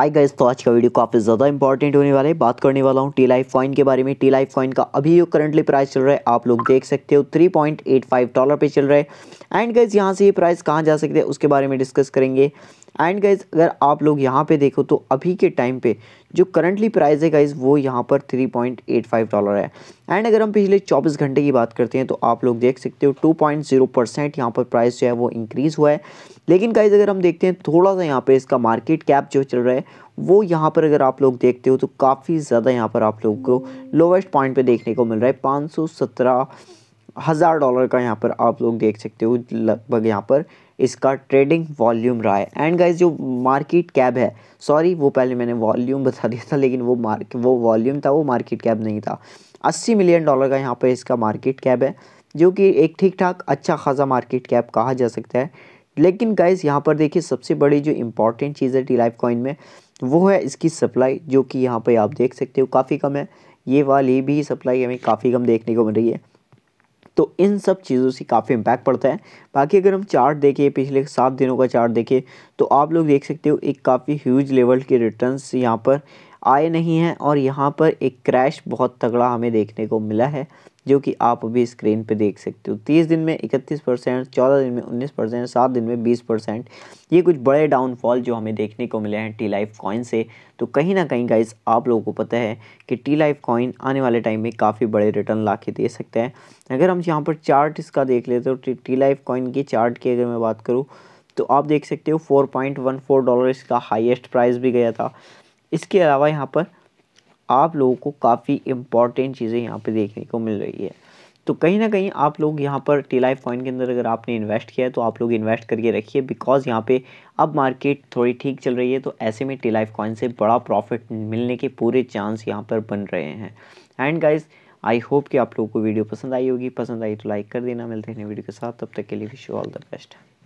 hi guys तो आज का वीडियो काफ़ी ज़्यादा इंपॉर्टेंट होने वाला है बात करने वाला हूँ टी लाइफ कॉइन के बारे में टी लाइफ कॉइन का अभी जो करंटली प्राइस चल रहा है आप लोग देख सकते हो 3.85 डॉलर पे चल रहा है एंड गाइस यहाँ से ये प्राइस कहाँ जा सकते हैं उसके बारे में डिस्कस करेंगे एंड गाइज अगर आप लोग यहाँ पे देखो तो अभी के टाइम पे जो करंटली प्राइस है गाइज वो यहाँ पर 3.85 डॉलर है एंड अगर हम पिछले 24 घंटे की बात करते हैं तो आप लोग देख सकते हो 2.0 परसेंट यहाँ पर प्राइस जो है वो इंक्रीज़ हुआ है लेकिन गाइज अगर हम देखते हैं थोड़ा सा यहाँ पर इसका मार्केट कैप जो चल रहा है वो यहाँ पर अगर आप लोग देखते हो तो काफ़ी ज़्यादा यहाँ पर आप लोग को लोवेस्ट पॉइंट पर देखने को मिल रहा है पाँच हज़ार डॉलर का यहाँ पर आप लोग देख सकते हो लगभग यहाँ पर इसका ट्रेडिंग वॉल्यूम रहा है एंड गाइज जो मार्केट कैब है सॉरी वो पहले मैंने वॉल्यूम बता दिया था लेकिन वो मार्क वो वॉल्यूम था वो मार्केट कैब नहीं था अस्सी मिलियन डॉलर का यहाँ पर इसका मार्केट कैब है जो कि एक ठीक ठाक अच्छा खासा मार्केट कैप कहा जा सकता है लेकिन गाइज़ यहाँ पर देखिए सबसे बड़ी जो इंपॉर्टेंट चीज़ है टी लाइफ कॉइन में वो है इसकी सप्लाई जो कि यहाँ पर आप देख सकते हो काफ़ी कम है ये वाली भी सप्लाई हमें काफ़ी कम देखने को मिल रही है तो इन सब चीज़ों से काफ़ी इम्पैक्ट पड़ता है बाकी अगर हम चार्ट देखें पिछले सात दिनों का चार्ट देखें तो आप लोग देख सकते हो एक काफ़ी ह्यूज लेवल के रिटर्न्स यहाँ पर आए नहीं हैं और यहाँ पर एक क्रैश बहुत तगड़ा हमें देखने को मिला है जो कि आप अभी स्क्रीन पे देख सकते हो तीस दिन में इकतीस परसेंट चौदह दिन में उन्नीस परसेंट सात दिन में बीस परसेंट ये कुछ बड़े डाउनफॉल जो हमें देखने को मिले हैं टी लाइफ कॉइन से तो कहीं ना कहीं गाइस आप लोगों को पता है कि टी लाइफ कॉइन आने वाले टाइम में काफ़ी बड़े रिटर्न ला के दे सकते हैं अगर हम यहाँ पर चार्ट इसका देख लेते हो टी लाइफ कॉइन की चार्ट की अगर मैं बात करूँ तो आप देख सकते हो फोर डॉलर इसका हाइएस्ट प्राइस भी गया था इसके अलावा यहाँ पर आप लोगों को काफ़ी इम्पॉर्टेंट चीज़ें यहाँ पे देखने को मिल रही है तो कहीं ना कहीं आप लोग यहाँ पर टी लाइफ कॉइन के अंदर अगर आपने इन्वेस्ट किया है तो आप लोग इन्वेस्ट करके रखिए बिकॉज़ यहाँ पे अब मार्केट थोड़ी ठीक चल रही है तो ऐसे में टी लाइफ कॉइन से बड़ा प्रॉफिट मिलने के पूरे चांस यहाँ पर बन रहे हैं एंड गाइज आई होप कि आप लोगों को वीडियो पसंद आई होगी पसंद आई तो लाइक कर देना मिलते हैं वीडियो के साथ तब तक के लिए wish you all the best